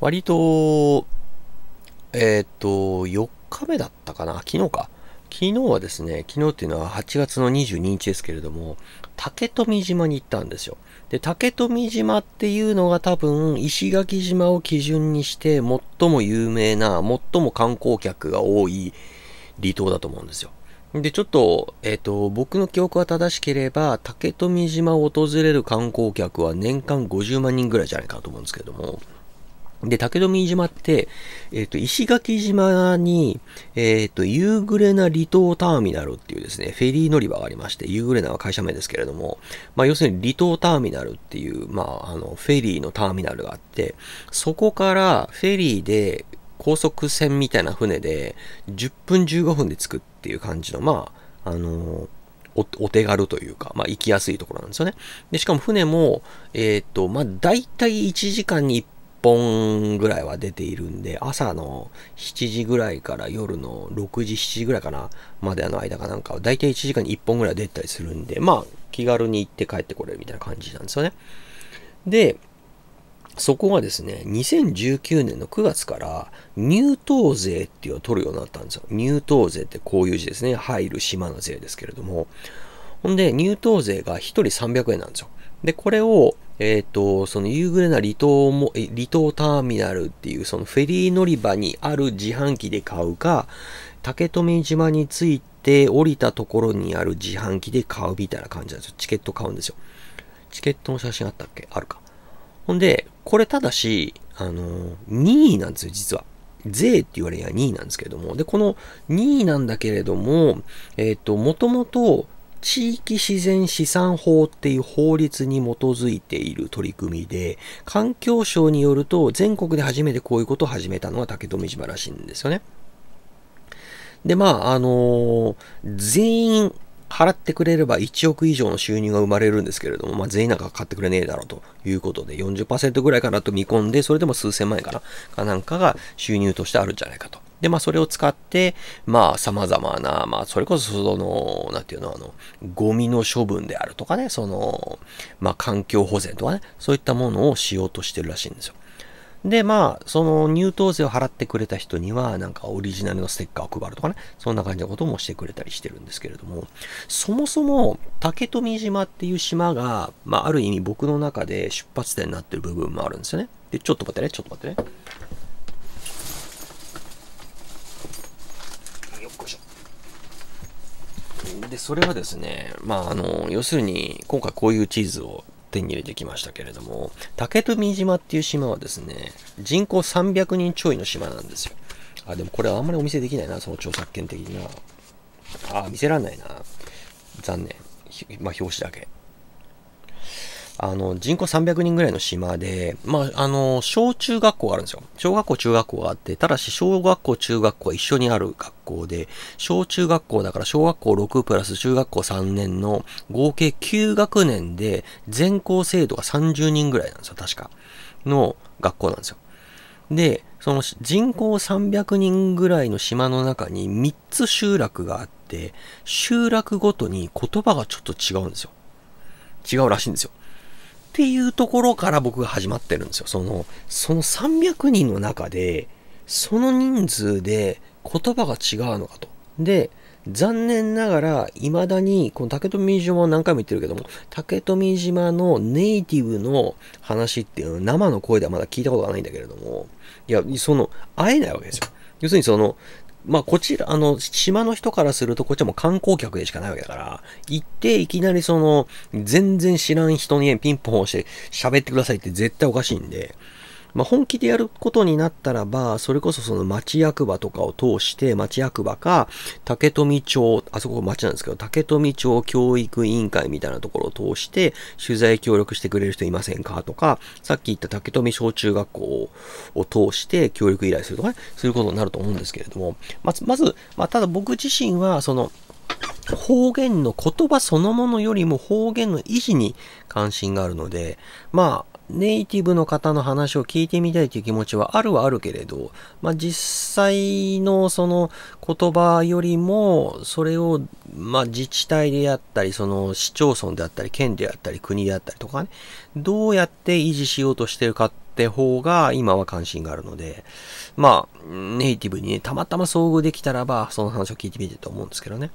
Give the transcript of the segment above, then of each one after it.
割と、えっ、ー、と、4日目だったかな昨日か。昨日はですね、昨日っていうのは8月の22日ですけれども、竹富島に行ったんですよ。で、竹富島っていうのが多分、石垣島を基準にして最も有名な、最も観光客が多い離島だと思うんですよ。で、ちょっと、えっ、ー、と、僕の記憶が正しければ、竹富島を訪れる観光客は年間50万人ぐらいじゃないかなと思うんですけれども、で、竹富島って、えっ、ー、と、石垣島に、えっ、ー、と、夕暮れな離島ターミナルっていうですね、フェリー乗り場がありまして、夕暮れなは会社名ですけれども、まあ、要するに離島ターミナルっていう、まあ、あの、フェリーのターミナルがあって、そこからフェリーで高速船みたいな船で、10分15分で着くっていう感じの、まあ、あのおお手軽というか、まあ、行きやすいところなんですよね。で、しかも船も、えっ、ー、と、まあ、大体1時間に1本ぐらいは出ているんで、朝の7時ぐらいから夜の6時、7時ぐらいかな、までの間かなんかは、だいたい1時間に1本ぐらい出たりするんで、まあ、気軽に行って帰ってこれるみたいな感じなんですよね。で、そこがですね、2019年の9月から入党税っていうのを取るようになったんですよ。入党税ってこういう字ですね。入る島の税ですけれども。ほんで、入党税が1人300円なんですよ。で、これをえっ、ー、と、その夕暮れな離島も、離島ターミナルっていうそのフェリー乗り場にある自販機で買うか、竹富島に着いて降りたところにある自販機で買うみたいな感じなんですよ。チケット買うんですよ。チケットの写真あったっけあるか。ほんで、これただし、あの、2位なんですよ、実は。税って言われりゃ2位なんですけれども。で、この2位なんだけれども、えっ、ー、と、もともと地域自然資産法っていう法律に基づいている取り組みで、環境省によると全国で初めてこういうことを始めたのが竹富島らしいんですよね。で、まあ、あのー、全員払ってくれれば1億以上の収入が生まれるんですけれども、まあ、全員なんか買ってくれねえだろうということで、40%ぐらいかなと見込んで、それでも数千万円かな、かなんかが収入としてあるんじゃないかと。で、まあ、それを使って、まあ、様々な、まあ、それこそ、その、なんていうの、あの、ゴミの処分であるとかね、その、まあ、環境保全とかね、そういったものをしようとしてるらしいんですよ。で、まあ、その入湯税を払ってくれた人には、なんかオリジナルのステッカーを配るとかね、そんな感じのこともしてくれたりしてるんですけれども、そもそも竹富島っていう島が、まあ、ある意味僕の中で出発点になってる部分もあるんですよね。で、ちょっと待ってね、ちょっと待ってね。しょ。で、それはですね、まあ、あの、要するに、今回こういうチーズを手に入れてきましたけれども、竹富島っていう島はですね、人口300人ちょいの島なんですよ。あ、でもこれはあんまりお見せできないな、その著作権的にな。あ、見せらんないな。残念。まあ、表紙だけ。あの、人口300人ぐらいの島で、まあ、あの、小中学校があるんですよ。小学校、中学校があって、ただし小学校、中学校は一緒にある学校で、小中学校だから小学校6プラス中学校3年の合計9学年で、全校生徒が30人ぐらいなんですよ、確か。の学校なんですよ。で、その人口300人ぐらいの島の中に3つ集落があって、集落ごとに言葉がちょっと違うんですよ。違うらしいんですよ。っていうところから僕が始まってるんですよ。その、その300人の中で、その人数で言葉が違うのかと。で、残念ながら、未だに、この竹富島は何回も言ってるけども、竹富島のネイティブの話っていうの生の声ではまだ聞いたことがないんだけれども、いや、その、会えないわけですよ。要するにその、まあ、こちら、あの、島の人からすると、こっちはもう観光客でしかないわけだから、行って、いきなりその、全然知らん人にピンポン押して、喋ってくださいって絶対おかしいんで、まあ、本気でやることになったらば、それこそその町役場とかを通して、町役場か、竹富町、あそこ町なんですけど、竹富町教育委員会みたいなところを通して、取材協力してくれる人いませんかとか、さっき言った竹富小中学校を通して協力依頼するとかね、そういうことになると思うんですけれども、まず、まず、まあ、ただ僕自身は、その、方言の言葉そのものよりも方言の維持に関心があるので、まあ、ネイティブの方の話を聞いてみたいという気持ちはあるはあるけれど、まあ、実際のその言葉よりも、それを、ま自治体であったり、その市町村であったり、県であったり、国であったりとかね、どうやって維持しようとしてるかって方が今は関心があるので、まあ、ネイティブにね、たまたま遭遇できたらば、その話を聞いてみてると思うんですけどね。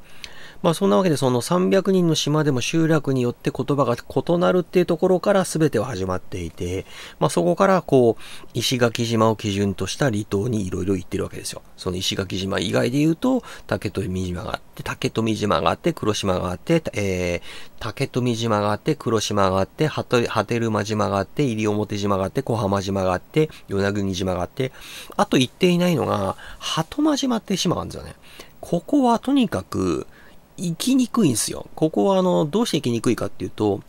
まあ、そんなわけでその300人の島でも集落によって言葉が異なるっていうところから全ては始まっていて、まあ、そこからこう石垣島を基準とした離島にいろいろ行ってるわけですよ。その石垣島以外で言うと竹富島があって、竹富島があって、黒島があって、えー、竹富島があって、黒島があって、はてる間島があって、西表島があって、小浜島があって、与那国島があって、あと行っていないのが、鳩間島って島があるんですよね。ここはとにかく、行きにくいんですよ。ここはあの、どうして行きにくいかっていうと、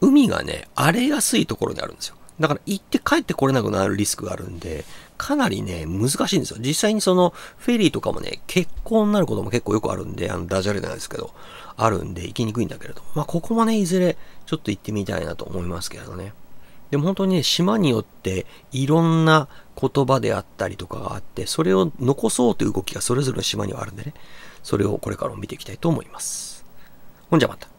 海がね、荒れやすいところにあるんですよ。だから行って帰ってこれなくなるリスクがあるんで、かなりね、難しいんですよ。実際にその、フェリーとかもね、結婚になることも結構よくあるんで、あの、ダジャレなんですけど、あるんで行きにくいんだけれど。まあ、ここもね、いずれ、ちょっと行ってみたいなと思いますけれどね。でも本当にね、島によっていろんな言葉であったりとかがあって、それを残そうという動きがそれぞれの島にはあるんでね、それをこれからも見ていきたいと思います。ほんじゃまた。